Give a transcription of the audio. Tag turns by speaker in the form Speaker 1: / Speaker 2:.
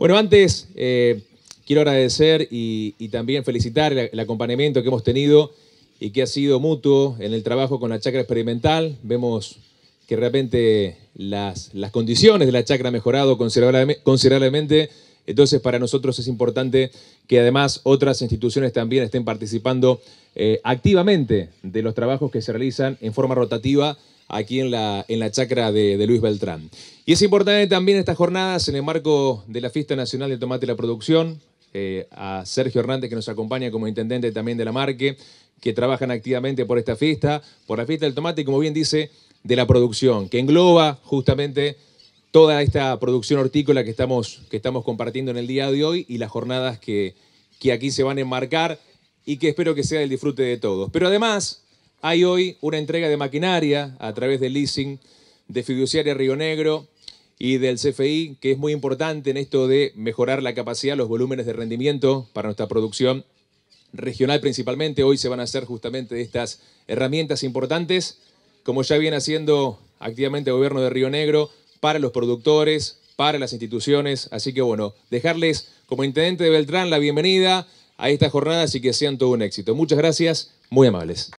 Speaker 1: Bueno, antes eh, quiero agradecer y, también felicitar el, acompañamiento que hemos tenido y que ha sido mutuo en el trabajo con la chacra experimental. Vemos que realmente las, condiciones de la chacra han mejorado considerablemente. Entonces, para nosotros es importante que además otras instituciones también estén participando eh, activamente de los trabajos que se realizan en forma rotativa aquí en la, en la chacra de, Luis Beltrán. Y es importante también estas jornadas en el marco de la Fiesta Nacional del Tomate y la Producción, eh, a Sergio Hernández que nos acompaña como intendente también de la Marque, que trabajan activamente por esta fiesta, por la fiesta del tomate y como bien dice, de la producción, que engloba justamente toda esta producción hortícola que estamos, que estamos compartiendo en el día de hoy y las jornadas que, que aquí se van a enmarcar y que espero que sea el disfrute de todos. Pero además, hay hoy una entrega de maquinaria a través del leasing de Fiduciaria Río Negro y del CFI, que es muy importante en esto de mejorar la capacidad, los volúmenes de rendimiento para nuestra producción regional principalmente. Hoy se van a hacer justamente estas herramientas importantes, como ya viene haciendo activamente el gobierno de Río Negro, para los productores, para las instituciones. Así que bueno, dejarles como intendente de Beltrán la bienvenida a esta jornada, y que sean todo un éxito. Muchas gracias, muy amables.